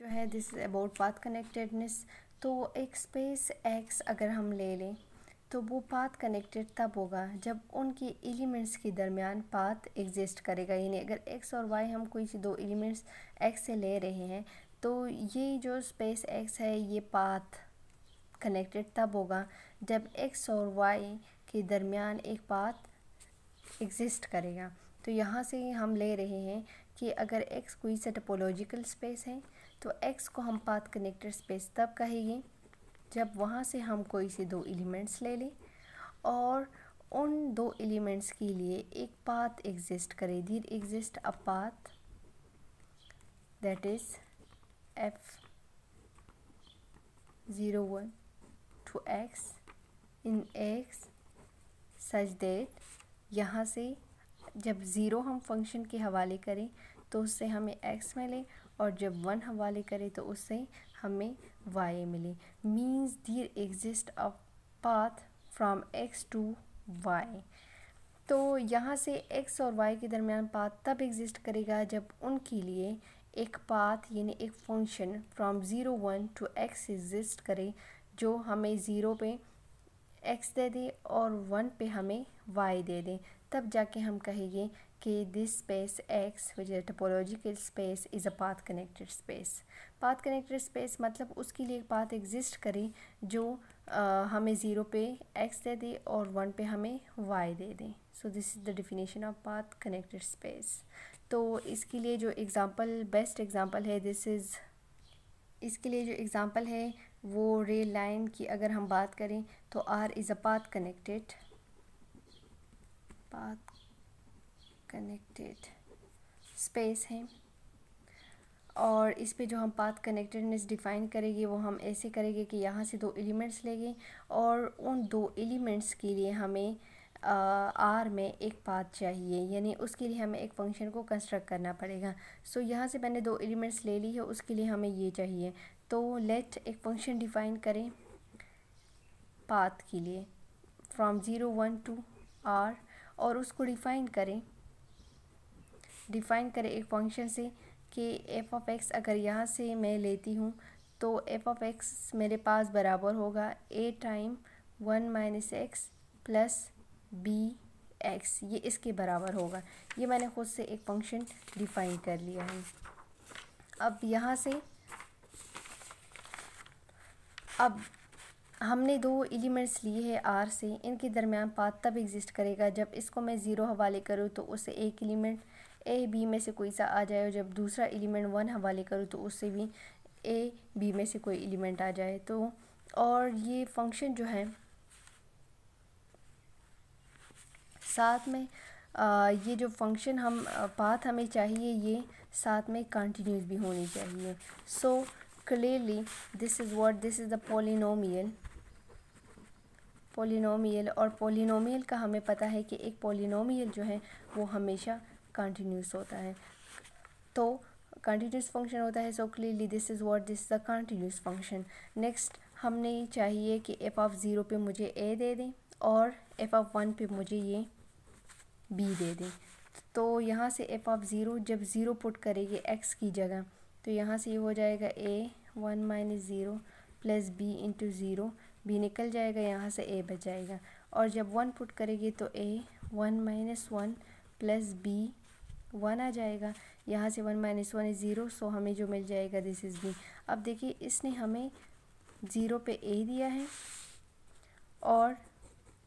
जो है this is about path connectedness तो एक स्पेस एक्स अगर हम ले लें तो वो पाथ कनेक्टेड तब होगा जब उनके एलिमेंट्स के दरमियान पाथ एग्जिस्ट करेगा यानी अगर एक्स और वाई हम कोई दो एलिमेंट्स एक्स से ले रहे हैं तो ये जो स्पेस एक्स है ये पाथ कनेक्टेड तब होगा जब एक्स और वाई के दरमियान एक पाथ एग्जिस्ट करेगा तो यहाँ से हम ले रहे हैं कि अगर एक्स कोई सा टपोलॉजिकल स्पेस है तो एक्स को हम पाथ कनेक्टेड स्पेस तब कहेंगे जब वहाँ से हम कोई से दो एलिमेंट्स ले लें और उन दो एलिमेंट्स के लिए एक पाथ एग्जिस्ट करे there exist a path that is f zero one to x in x such that यहाँ से जब ज़ीरो हम फंक्शन के हवाले करें तो उससे हमें एक्स मिले और जब वन हवाले करें तो उससे हमें वाई मिले means there exist a path from x to y तो यहाँ से एक्स और वाई के दरमियान पाथ तब एग्ज़िस्ट करेगा जब उनके लिए एक पाथ यानी एक function from zero one to x exist करे जो हमें ज़ीरो पे एक्स दे दें और वन पे हमें वाई दे दें तब जाके हम कहेंगे कि this space x which is topological space is a path connected space path connected space मतलब उसके लिए पाथ एग्जिस्ट करे जो आ, हमें ज़ीरो पे एक्स दे दे और वन पे हमें वाई दे दें so this is the definition of path connected space तो इसके लिए जो एग्ज़ाम्पल बेस्ट एग्ज़ाम्पल है दिस इज़ इसके लिए जो एग्ज़ाम्पल है वो रेल लाइन की अगर हम बात करें तो R is a path connected path connected space है और इस पे जो हम पाथ कनेक्टेडनेस डिफ़ाइन करेंगे वो हम ऐसे करेंगे कि यहाँ से दो एलिमेंट्स लेंगे और उन दो एलिमेंट्स के लिए हमें आर में एक पाथ चाहिए यानी उसके लिए हमें एक फंक्शन को कंस्ट्रक्ट करना पड़ेगा सो so, यहाँ से मैंने दो एलिमेंट्स ले ली है उसके लिए हमें ये चाहिए तो लेट एक फंक्शन डिफाइन करें पाथ के लिए from zero one to R और उसको डिफ़ाइन करें डिफ़ाइन करें एक फंक्शन से कि एफ ऑफ एक्स अगर यहाँ से मैं लेती हूँ तो एफ ऑफ एक्स मेरे पास बराबर होगा a time one minus x plus b x ये इसके बराबर होगा ये मैंने खुद से एक फंक्शन डिफ़ाइन कर लिया है अब यहाँ से अब हमने दो एलिमेंट्स लिए हैं आर से इनके दरमियान पात तब एग्जिस्ट करेगा जब इसको मैं ज़ीरो हवाले करूँ तो उससे एक एलिमेंट ए बी में से कोई सा आ जाए और जब दूसरा एलिमेंट वन हवाले करूँ तो उससे भी ए बी में से कोई एलिमेंट आ जाए तो और ये फंक्शन जो है साथ में आ, ये जो फंक्शन हम पाथ हमें चाहिए ये साथ में कंटिन्यूस भी होनी चाहिए सो so, तो clearly this is what this is the polynomial polynomial और पोलिनोमियल का हमें पता है कि एक पोलिनोमियल जो है वो हमेशा कंटिन्यूस होता है तो कंटिन्यूस फंक्शन होता है so clearly this is what this is the continuous function next हमने चाहिए कि एफ ऑफ ज़ीरो पे मुझे ए दे दें और एफ ऑफ वन पे मुझे ये बी दे दें तो यहाँ से एफ ऑफ ज़ीरो जब ज़ीरो पुट करेंगे एक्स की जगह तो यहाँ से ये यह हो जाएगा a one minus zero plus b into zero b निकल जाएगा यहाँ से ए बच जाएगा और जब वन पुट करेंगे तो a one minus one plus b one आ जाएगा यहाँ से one minus one zero so हमें जो मिल जाएगा दिस इज़ बी अब देखिए इसने हमें ज़ीरो पे ए दिया है और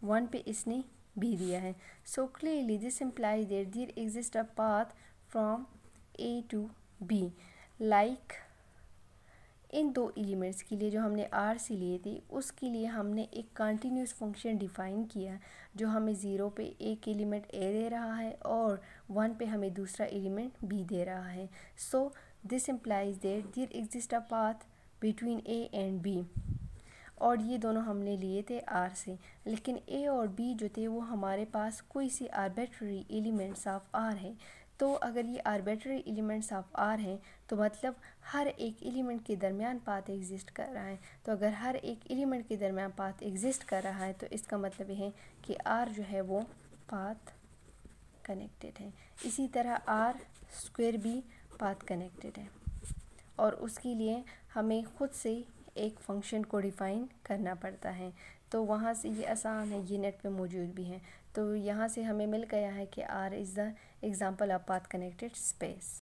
वन पे इसने बी दिया है so clearly this implies there there exist a path from a to b like इन दो एलिमेंट्स के लिए जो हमने आर सी लिए थे उसके लिए हमने एक कंटिन्यूस फंक्शन डिफ़ाइन किया जो हमें ज़ीरो पे एक एलिमेंट ए दे रहा है और वन पे हमें दूसरा एलिमेंट बी दे रहा है so this implies that there exist a path between a and b और ये दोनों हमने लिए थे आर से लेकिन ए और बी जो थे वो हमारे पास कोई सी आर्बिट्री एलिमेंट्स ऑफ आर है तो अगर ये आर्बिट्री एलिमेंट्स ऑफ आर हैं तो मतलब हर एक एलिमेंट के दरमियान पाथ एग्जिस्ट कर रहा है तो अगर हर एक एलिमेंट के दरमियान पाथ एग्जिस्ट कर रहा है तो इसका मतलब यह है कि आर जो है वो पाथ कनेक्टेड है इसी तरह आर स्क्वेयर भी पाथ कनेक्टेड है और उसके लिए हमें खुद से एक फंक्शन को डिफ़ाइन करना पड़ता है तो वहाँ से ये आसान है ये नेट पे मौजूद भी हैं तो यहाँ से हमें मिल गया है कि R is the example of path connected space